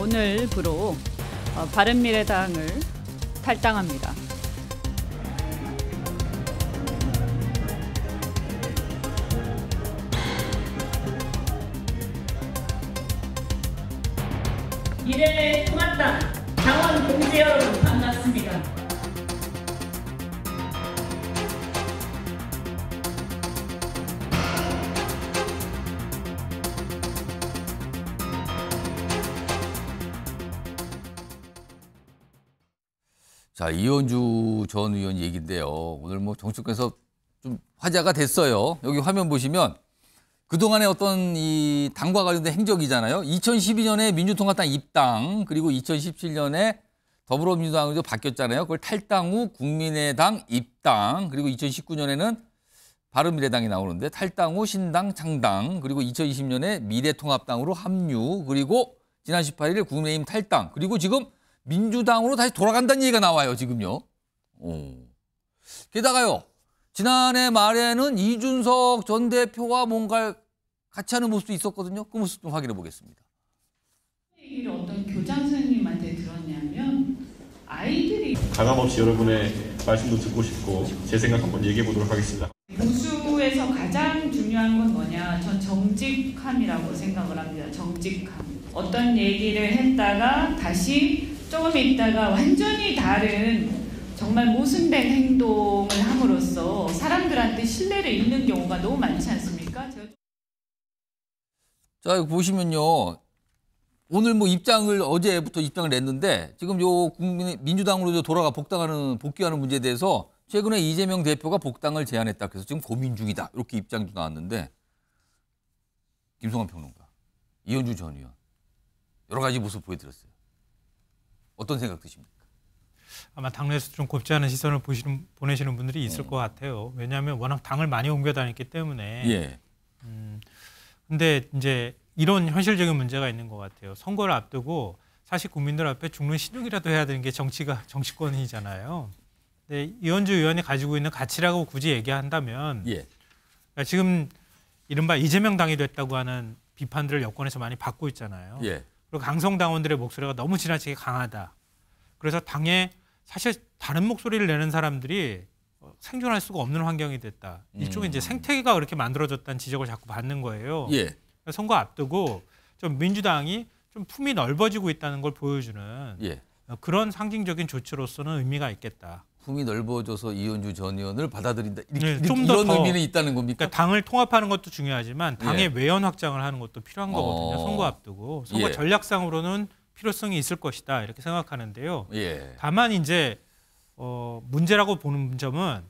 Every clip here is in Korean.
오늘부로 어, 바른미래당을 탈당합니다. 미래의 통합당 당원 동지 여러분 반갑습니다. 자, 이현주 전 의원 얘기인데요. 오늘 뭐 정치권에서 좀 화제가 됐어요. 여기 화면 보시면 그동안의 어떤 이 당과 관련된 행적이잖아요. 2012년에 민주통합당 입당, 그리고 2017년에 더불어민주당으로 바뀌었잖아요. 그걸 탈당 후 국민의당 입당, 그리고 2019년에는 바른미래당이 나오는데 탈당 후 신당 창당, 그리고 2020년에 미래통합당으로 합류, 그리고 지난 18일 에 국민의힘 탈당, 그리고 지금 민주당으로 다시 돌아간다는 얘기가 나와요, 지금요. 오. 어. 게다가요, 지난해 말에는 이준석 전 대표와 뭔가 를 같이 하는 모습도 있었거든요. 그 모습 좀 확인해 보겠습니다. 얘기를 어떤 교장 선생님한테 들었냐면 아이들이 가감없이 여러분의 말씀도 듣고 싶고 제 생각 한번 얘기해 보도록 하겠습니다. 보수에서 가장 중요한 건 뭐냐? 전 정직함이라고 생각을 합니다. 정직함. 어떤 얘기를 했다가 다시 조금 있다가 완전히 다른 정말 모순된 행동을 함으로써 사람들한테 신뢰를 잃는 경우가 너무 많지 않습니까? 자, 여기 보시면요. 오늘 뭐 입장을 어제부터 입장을 냈는데 지금 요 국민 민주당으로 돌아가 복당하는 복귀하는 문제에 대해서 최근에 이재명 대표가 복당을 제안했다. 그래서 지금 고민 중이다. 이렇게 입장도 나왔는데 김성환 평론가, 이현주 전 의원 여러 가지 모습 보여드렸어요. 어떤 생각 드십니까? 아마 당내에서 좀 곱지 않은 시선을 보시는, 보내시는 분들이 있을 음. 것 같아요. 왜냐하면 워낙 당을 많이 옮겨 다녔기 때문에. 예. 음, 근데 이제 이런 현실적인 문제가 있는 것 같아요. 선거를 앞두고 사실 국민들 앞에 죽는 신용이라도 해야 되는 게 정치가 정치권이잖아요. 근데 이현주 의원이 가지고 있는 가치라고 굳이 얘기한다면 예. 그러니까 지금 이른바 이재명 당이 됐다고 하는 비판들을 여권에서 많이 받고 있잖아요. 예. 그리고 강성당원들의 목소리가 너무 지나치게 강하다. 그래서 당에 사실 다른 목소리를 내는 사람들이 생존할 수가 없는 환경이 됐다. 이쪽에 음. 이제 생태계가 그렇게 만들어졌다는 지적을 자꾸 받는 거예요. 예. 선거 앞두고 좀 민주당이 좀 품이 넓어지고 있다는 걸 보여주는 예. 그런 상징적인 조치로서는 의미가 있겠다. 품이 넓어져서 이현주 전 의원을 받아들인다. 이렇게, 네, 좀 이런 더 의미는 있다는 겁니까? 그러니까 당을 통합하는 것도 중요하지만 당의 예. 외연 확장을 하는 것도 필요한 거거든요. 어... 선거 앞두고 선거 예. 전략상으로는 필요성이 있을 것이다 이렇게 생각하는데요. 예. 다만 이제 어, 문제라고 보는 점은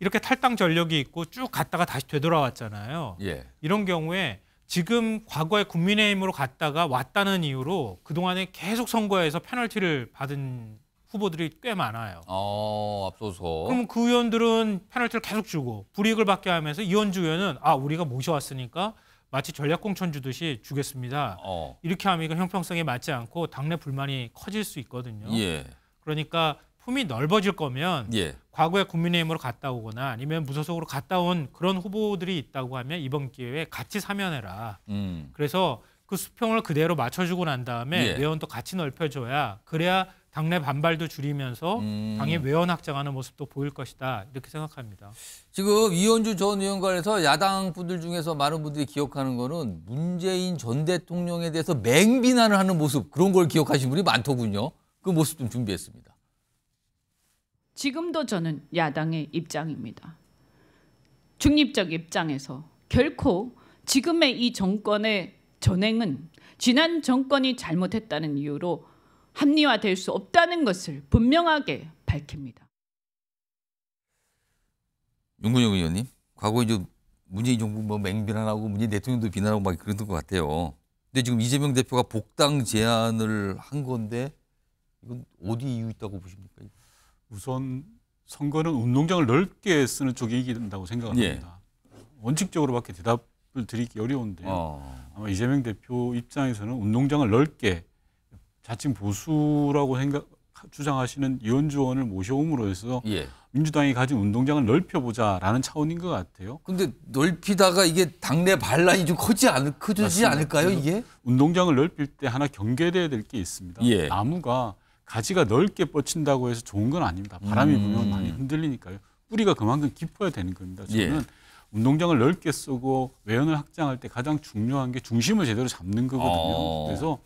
이렇게 탈당 전력이 있고 쭉 갔다가 다시 되돌아왔잖아요. 예. 이런 경우에 지금 과거에 국민의힘으로 갔다가 왔다는 이유로 그동안에 계속 선거에서 페널티를 받은 후보들이 꽤 많아요. 어, 앞서서. 그럼 그 의원들은 페널티를 계속 주고 불이익을 받게 하면서 이원주 의원은 아 우리가 모셔왔으니까 마치 전략공천 주듯이 주겠습니다. 어. 이렇게 하면 이거 형평성에 맞지 않고 당내 불만이 커질 수 있거든요. 예. 그러니까 품이 넓어질 거면 예. 과거에 국민의힘으로 갔다 오거나 아니면 무소속으로 갔다 온 그런 후보들이 있다고 하면 이번 기회에 같이 사면해라. 음. 그래서 그 수평을 그대로 맞춰주고 난 다음에 예. 내원도 같이 넓혀줘야 그래야 당내 반발도 줄이면서 음. 당의 외연 확장하는 모습도 보일 것이다 이렇게 생각합니다. 지금 이현주 전 의원관에서 야당 분들 중에서 많은 분들이 기억하는 거는 문재인 전 대통령에 대해서 맹비난을 하는 모습 그런 걸 기억하시는 분이 많더군요. 그 모습 좀 준비했습니다. 지금도 저는 야당의 입장입니다. 중립적 입장에서 결코 지금의 이 정권의 전행은 지난 정권이 잘못했다는 이유로 합리화될 수 없다는 것을 분명하게 밝힙니다. 윤근영 의원님, 과거 이제 문재인 정부 뭐 맹비난하고 문재인 대통령도 비난하고 막 그랬던 것 같아요. 근데 지금 이재명 대표가 복당 제안을 한 건데 이건 어디 이유 있다고 보십니까? 우선 선거는 운동장을 넓게 쓰는 쪽이 이긴다고 생각합니다. 예. 원칙적으로밖에 대답을 드리기 어려운데 어. 아마 이재명 대표 입장에서는 운동장을 넓게 자칭 보수라고 생각 주장하시는 이원주원을 모셔옴으로 해서 예. 민주당이 가진 운동장을 넓혀보자라는 차원인 것 같아요. 근데 넓히다가 이게 당내 반란이 좀 커지 않 커지지 않을까요 이게? 운동장을 넓힐 때 하나 경계돼야 될 게 있습니다. 예. 나무가 가지가 넓게 뻗친다고 해서 좋은 건 아닙니다. 바람이 음. 불면 많이 흔들리니까요. 뿌리가 그만큼 깊어야 되는 겁니다. 저는 예. 운동장을 넓게 쓰고 외연을 확장할 때 가장 중요한 게 중심을 제대로 잡는 거거든요. 어. 그래서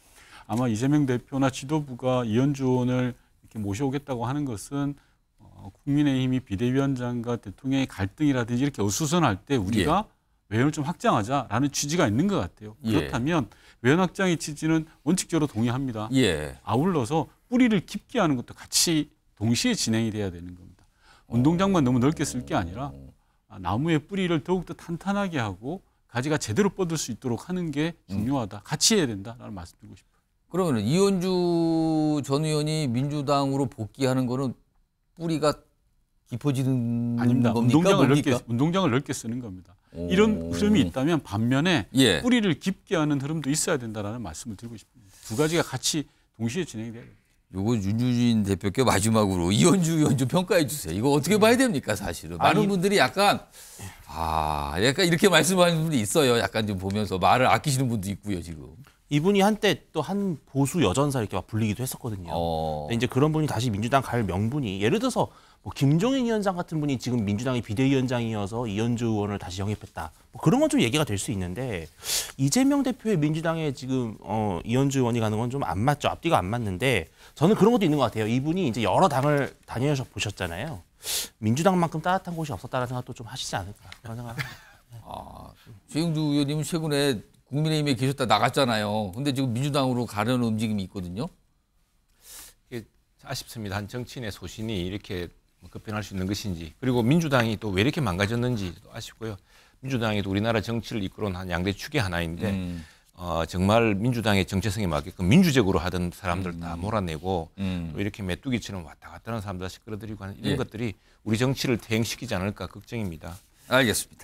아마 이재명 대표나 지도부가 이현주 의원을 이렇게 모셔오겠다고 하는 것은 어, 국민의힘이 비대위원장과 대통령의 갈등이라든지 이렇게 어수선할 때 우리가 예. 외연을 좀 확장하자라는 취지가 있는 것 같아요. 예. 그렇다면 외연 확장의 취지는 원칙적으로 동의합니다. 예. 아울러서 뿌리를 깊게 하는 것도 같이 동시에 진행이 돼야 되는 겁니다. 운동장만 어. 너무 넓게 쓸 게 아니라 아, 나무의 뿌리를 더욱더 탄탄하게 하고 가지가 제대로 뻗을 수 있도록 하는 게 음. 중요하다. 같이 해야 된다라는 말씀 드리고 싶습니다. 그러면 이현주 전 의원이 민주당으로 복귀하는 거는 뿌리가 깊어지는 아닙니다. 겁니까? 운동장을 뭡니까? 넓게 운동장을 넓게 쓰는 겁니다. 오. 이런 흐름이 있다면 반면에 예. 뿌리를 깊게 하는 흐름도 있어야 된다라는 말씀을 드리고 싶습니다. 두 가지가 같이 동시에 진행 돼요. 요거 윤유진 대표께 마지막으로 이현주 의원 좀 평가해 주세요. 이거 어떻게 봐야 됩니까, 사실은? 많은 아니, 분들이 약간 아, 약간 이렇게 말씀하는 분이 있어요. 약간 좀 보면서 말을 아끼시는 분도 있고요, 지금. 이분이 한때 또 한 보수 여전사 이렇게 막 불리기도 했었거든요. 어. 근데 이제 그런 분이 다시 민주당 갈 명분이 예를 들어서 뭐 김종인 위원장 같은 분이 지금 민주당의 비대위원장이어서 이현주 의원을 다시 영입했다. 뭐 그런 건 좀 얘기가 될 수 있는데 이재명 대표의 민주당에 지금 어 이현주 의원이 가는 건 좀 안 맞죠. 앞뒤가 안 맞는데 저는 그런 것도 있는 것 같아요. 이분이 이제 여러 당을 다녀서 보셨잖아요. 민주당만큼 따뜻한 곳이 없었다는 생각도 좀 하시지 않을까 그런 생각 아, 최영두 의원님 최근에 국민의힘에 계셨다 나갔잖아요. 근데 지금 민주당으로 가려는 움직임이 있거든요. 아쉽습니다. 한 정치인의 소신이 이렇게 뭐 급변할 수 있는 것인지 그리고 민주당이 또 왜 이렇게 망가졌는지 아쉽고요. 민주당이 또 우리나라 정치를 이끌어온 한 양대 축의 하나인데 음. 어, 정말 민주당의 정체성에 맞게끔 민주적으로 하던 사람들 음. 다 몰아내고 음. 또 이렇게 메뚜기처럼 왔다 갔다 하는 사람들 다시 끌어들이고 하는 이런 예. 것들이 우리 정치를 퇴행시키지 않을까 걱정입니다. 알겠습니다.